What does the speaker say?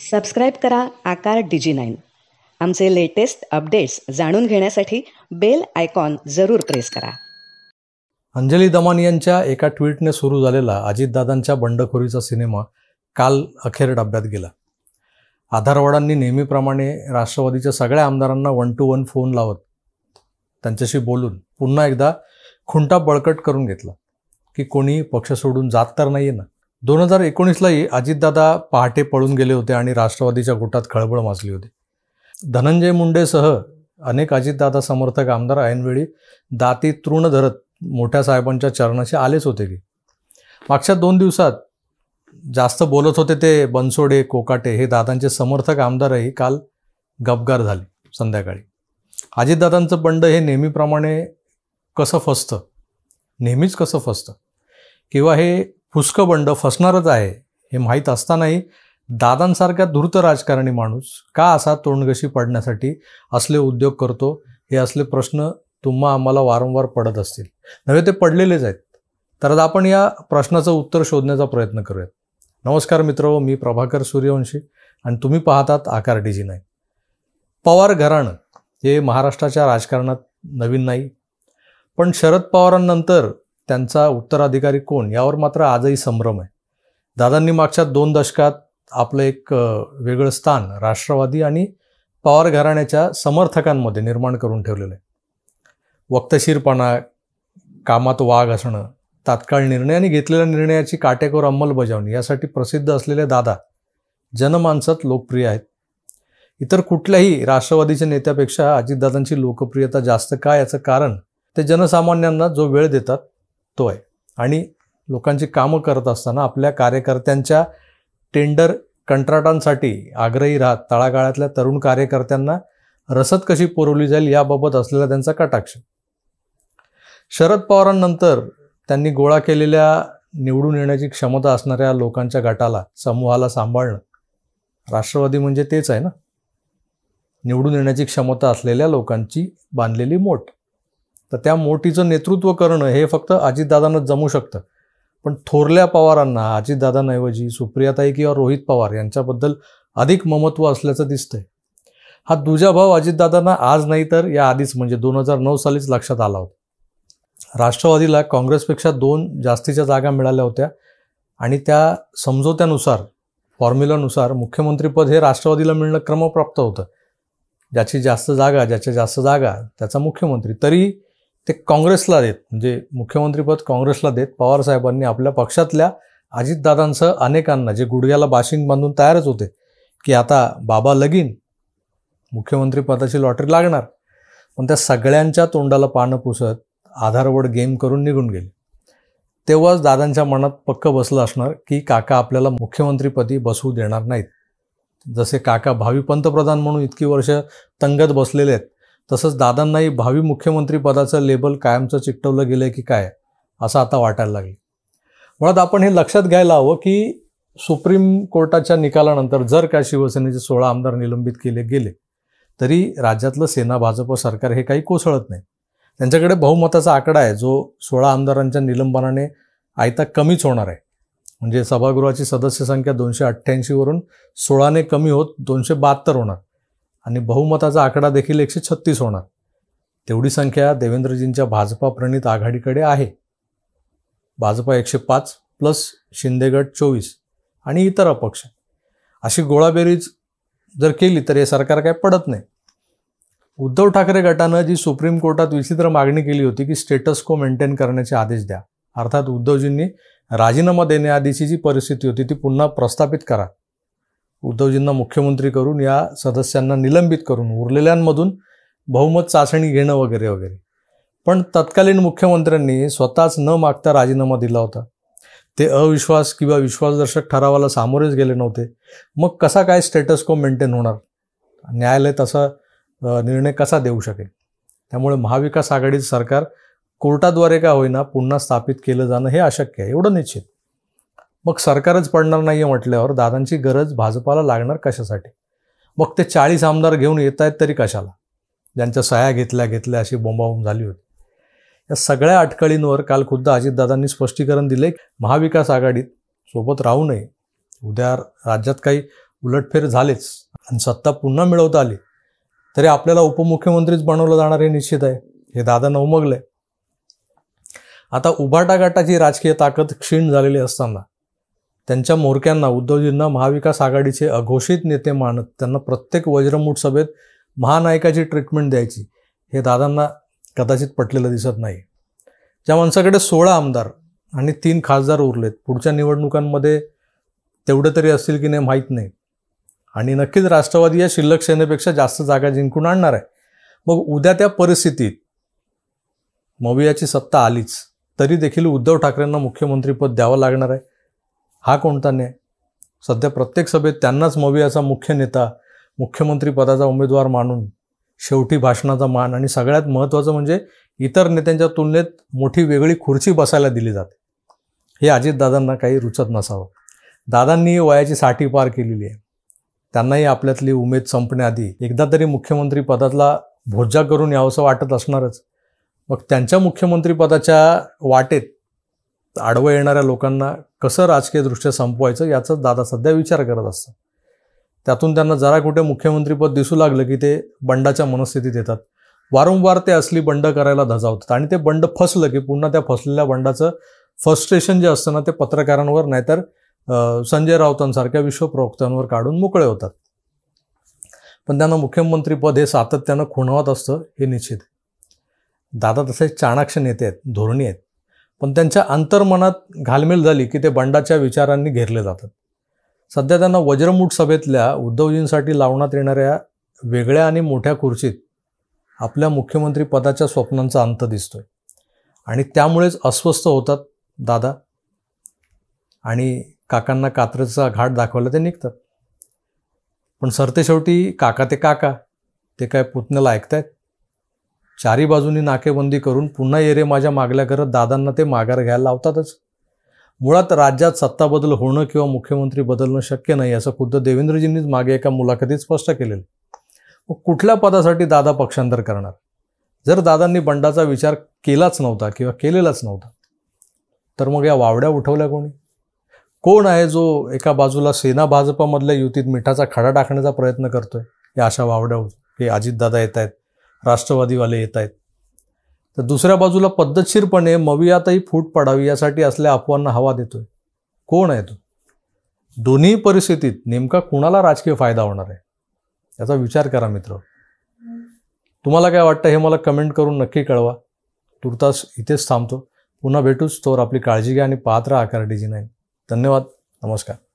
subscribe करा Aakar digi nine आमचे latest updates जाणून घेण्यासाठी बेल आयकॉन जरूर प्रेस करा अंजली दमान यांच्या एका ट्विटने सुरू झालेला अजितदादांच्या बंडखोरीचा सिनेमा काल अखेर डब्यात गेला आधारवाडांनी नेहमीप्रमाणे राष्ट्रवादीच्या सगळ्या आमदारांना वन टू वन फोन लावत त्यांच्याशी बोलून पुन्हा एकदा खुंटा बळकट करून घेतला की कोणी पक्ष सोडून जात तर नाही ना दोन हजार एकोणीसलाही अजितदादा पहाटे पळून गेले होते आणि राष्ट्रवादीच्या गोटात खळबळ माजली होती धनंजय मुंडेसह अनेक अजितदादा समर्थक आमदार ऐनवेळी दाती तृण धरत मोठ्या साहेबांच्या चरणाशी आलेच होते की मागच्या दोन दिवसात जास्त बोलत होते ते बनसोडे कोकाटे हे दादांचे समर्थक आमदारही काल गबगार झाले संध्याकाळी अजितदादांचं बंड हे नेहमीप्रमाणे कसं फसतं नेहमीच कसं फसतं किंवा हे फुसकं बंड फसणारच आहे हे माहीत असतानाही दादांसारखा धूर्त राजकारणी माणूस का असा तोंडगशी पडण्यासाठी असले उद्योग करतो हे असले प्रश्न तुम्हा आम्हाला वारंवार पडत असतील नव्हे ते पडलेलेच आहेत तर आपण या प्रश्नाचं उत्तर शोधण्याचा प्रयत्न करूयात नमस्कार मित्र मी प्रभाकर सूर्यवंशी आणि तुम्ही पाहतात आकार डीजी नाही पवार घराणं हे महाराष्ट्राच्या राजकारणात नवीन नाही पण शरद पवारांनंतर त्यांचा उत्तराधिकारी कोण यावर मात्र आजही संभ्रम आहे दादांनी मागच्या दोन दशकात आपलं एक वेगळं स्थान राष्ट्रवादी आणि पवार घराण्याच्या समर्थकांमध्ये निर्माण करून ठेवलेलं आहे वक्तशीरपणा कामात वाघ असणं तात्काळ निर्णय आणि घेतलेल्या निर्णयाची काटेकोर अंमलबजावणी यासाठी प्रसिद्ध असलेले दादा जनमानसात लोकप्रिय आहेत इतर कुठल्याही राष्ट्रवादीच्या नेत्यापेक्षा अजितदादांची लोकप्रियता जास्त काय याचं कारण ते जनसामान्यांना जो वेळ देतात तो आहे आणि लोकांची कामं करत असताना आपल्या कार्यकर्त्यांच्या टेंडर कंत्राटांसाठी आग्रही राहत तळागाळातल्या तरुण कार्यकर्त्यांना रसद कशी पुरवली जाईल याबाबत असलेला त्यांचा कटाक्ष शरद पवारांनंतर त्यांनी गोळा केलेल्या निवडून येण्याची क्षमता असणाऱ्या लोकांच्या गटाला समूहाला सांभाळणं राष्ट्रवादी म्हणजे तेच आहे ना निवडून येण्याची क्षमता असलेल्या लोकांची बांधलेली मोठ तर त्या मोठीचं नेतृत्व करणं हे फक्त अजितदादांना जमू शकतं पण थोरल्या पवारांना अजितदादांऐवजी सुप्रियाताई किंवा रोहित पवार यांच्याबद्दल अधिक ममत्व असल्याचं दिसतंय हा दुजा भाव अजितदादांना आज नाही तर या आधीच म्हणजे दोन हजार नऊ सालीच लक्षात आला होता राष्ट्रवादीला काँग्रेसपेक्षा दोन जास्तीच्या जागा मिळाल्या होत्या आणि त्या समजोत्यानुसार फॉर्म्युलानुसार मुख्यमंत्रीपद हे राष्ट्रवादीला मिळणं क्रमप्राप्त होतं ज्याची जास्त जागा ज्याच्या जास्त जागा त्याचा मुख्यमंत्री तरी ते काँग्रेसला देत म्हणजे मुख्यमंत्रीपद काँग्रेसला देत पवारसाहेबांनी आपल्या पक्षातल्या अजितदादांसह अनेकांना जे गुडघ्याला बाशिंग बांधून तयारच होते की आता बाबा लगीन मुख्यमंत्रीपदाची लॉटरी लागणार पण त्या सगळ्यांच्या तोंडाला पानं पुसत आधारवड गेम करून निघून गेले तेव्हाच दादांच्या मनात पक्क बसलं असणार की काका आपल्याला मुख्यमंत्रीपदी बसवू देणार नाहीत जसे काका भावी पंतप्रधान म्हणून इतकी वर्ष तंगत बसलेले आहेत तसंच दादांनाही भावी मुख्यमंत्री पदाचं लेबल कायमचं चिकटवलं गेलं की काय असं आता वाटायला लागलं मुळात आपण हे लक्षात घ्यायला हवं की सुप्रीम कोर्टाच्या निकालानंतर जर का शिवसेनेचे सोळा आमदार निलंबित केले गेले तरी राज्यातलं सेना भाजप सरकार हे काही कोसळत नाही त्यांच्याकडे बहुमताचा आकडा आहे जो सोळा आमदारांच्या निलंबनाने आयता कमीच होणार आहे म्हणजे सभागृहाची सदस्य संख्या दोनशे अठ्ठ्याऐंशीवरून सोळाने कमी होत दोनशे बहात्तर होणार आणि बहुमताचा आकडा देखील एकशे छत्तीस होणार तेवढी संख्या देवेंद्रजींच्या भाजपा प्रणित आघाडीकडे आहे भाजपा एकशे पाच प्लस शिंदेगड चोवीस आणि इतर अपक्ष अशी गोळाबेरीज जर केली तर हे सरकार काय पडत नाही उद्धव ठाकरे गटानं जी सुप्रीम कोर्टात विचित्र मागणी केली होती की स्टेटस को मेंटेन करण्याचे आदेश द्या अर्थात उद्धवजींनी राजीनामा देण्याआधीची जी परिस्थिती होती ती पुन्हा प्रस्थापित करा उद्धवजींना मुख्यमंत्री करून या सदस्यांना निलंबित करून उरलेल्यांमधून बहुमत चाचणी घेणं वगैरे वगैरे पण तत्कालीन मुख्यमंत्र्यांनी स्वतःच न मागता राजीनामा दिला होता ते अविश्वास किंवा विश्वासदर्शक ठरावाला सामोरेच गेले नव्हते मग कसा काय स्टेटस को मेंटेन होणार न्यायालय तसा निर्णय कसा देऊ शकेल त्यामुळे महाविकास आघाडीचं सरकार कोर्टाद्वारे का होईना पुन्हा स्थापित केलं जाणं हे अशक्य आहे एवढं निश्चित मग सरकारच पडणार नाही आहे म्हटल्यावर दादांची गरज भाजपाला लागणार कशासाठी मग ते चाळीस आमदार घेऊन येत आहेत तरी कशाला ज्यांच्या सह्या घेतल्या घेतल्या अशी बोंबाबोंब झाली होती या सगळ्या अटकळींवर काल खुद्द अजितदादांनी स्पष्टीकरण दिले महाविकास आघाडीत सोबत राहू नये उद्या राज्यात काही उलटफेर झालेच आणि सत्ता पुन्हा मिळवता आली तरी आपल्याला उपमुख्यमंत्रीच बनवलं जाणार हे निश्चित आहे हे दादा उमगलं आहे आता उभाटागाटाची राजकीय ताकद क्षीण झालेली असताना त्यांच्या मोरक्यांना उद्धवजींना महाविकास आघाडीचे अघोषित नेते मानत त्यांना प्रत्येक वज्रमूठ सभेत महानायकाची ट्रीटमेंट द्यायची हे दादांना कदाचित पटलेलं दिसत नाही ज्या माणसाकडे सोळा आमदार आणि तीन खासदार उरलेत पुढच्या निवडणुकांमध्ये तेवढं तरी असतील की नाही माहीत नाही आणि नक्कीच राष्ट्रवादी या शिल्लक सेनेपेक्षा जास्त जागा जिंकून आणणार आहे मग उद्या त्या परिस्थितीत मवियाची सत्ता आलीच तरी देखील उद्धव ठाकरेंना मुख्यमंत्रीपद द्यावं लागणार आहे हा कोणता ने सध्या प्रत्येक सभेत त्यांनाच मवियाचा मुख्य नेता मुख्यमंत्री पदाचा उमेदवार मानून शेवटी भाषणाचा मान आणि सगळ्यात महत्त्वाचं म्हणजे इतर नेत्यांच्या तुलनेत मोठी वेगळी खुर्ची बसायला दिली जाते हे अजितदादांना काही रुचत नसावं दादांनी वयाची साठी पार केलेली आहे त्यांनाही आपल्यातली उमेद संपण्याआधी एकदा तरी मुख्यमंत्री पदातला भोज्जा करून यावंसं वाटत असणारच मग त्यांच्या मुख्यमंत्रीपदाच्या वाटेत आडवं येणाऱ्या लोकांना कसं राजकीय राजकीयदृष्ट्या संपवायचं याचा दादा सध्या विचार करत असतात त्यातून त्यांना जरा कुठे मुख्यमंत्रीपद दिसू लागलं की ते बंडाच्या मनस्थितीत येतात वारंवार ते असली बंड करायला धजावतात आणि ते बंड फसलं की पुन्हा त्या फसलेल्या बंडाचं फ्रस्ट्रेशन जे असतं ना ते पत्रकारांवर नाहीतर संजय राऊतांसारख्या विश्वप्रवक्त्यांवर काढून मोकळे होतात पण त्यांना मुख्यमंत्रीपद हे सातत्यानं खुणावत असतं हे निश्चित दादा तसे चाणाक्ष नेते आहेत धोरणी आहेत पण त्यांच्या अंतर्मनात घालमेल झाली की ते बंडाच्या विचारांनी घेरले जातात सध्या त्यांना वज्रमूठ सभेतल्या उद्धवजींसाठी लावण्यात येणाऱ्या वेगळ्या आणि मोठ्या खुर्चीत आपल्या मुख्यमंत्री पदाच्या स्वप्नांचा अंत दिसतोय आणि त्यामुळेच अस्वस्थ होतात दादा आणि काकांना कात्रचा घाट दाखवायला ते निघतात पण सरते शेवटी काका ते काका ते काय पुतण्याला ऐकतायत चारी बाजूनी नाकेबंदी करून पुन्हा येरे माझ्या मागल्या करत दादांना ते माघार घ्यायला लावतातच मुळात राज्यात सत्ता बदल होणं किंवा मुख्यमंत्री बदलणं शक्य नाही असं खुद्द देवेंद्रजींनीच मागे एका मुलाखतीत स्पष्ट केलेलं मग कुठल्या पदासाठी दादा पक्षांतर करणार जर दादांनी बंडाचा विचार केलाच नव्हता किंवा केलेलाच नव्हता तर मग या वावड्या उठवल्या कोणी कोण आहे जो एका बाजूला सेना भाजपामधल्या युतीत मिठाचा खडा टाकण्याचा प्रयत्न करतोय या अशा वावड्या की अजितदादा येत आहेत राष्ट्रवादीवाले येत आहेत तर दुसऱ्या बाजूला पद्धतशीरपणे मवियातही फूट पडावी यासाठी असल्या अफवांना हवा देतोय कोण आहे तो दोन्ही परिस्थितीत नेमका कुणाला राजकीय फायदा होणार आहे याचा विचार करा मित्र तुम्हाला काय वाटतं हे मला कमेंट करून नक्की कळवा तुर्तास इथेच थांबतो पुन्हा भेटूच तोवर आपली काळजी घ्या आणि पात्र आकार डी नाही धन्यवाद नमस्कार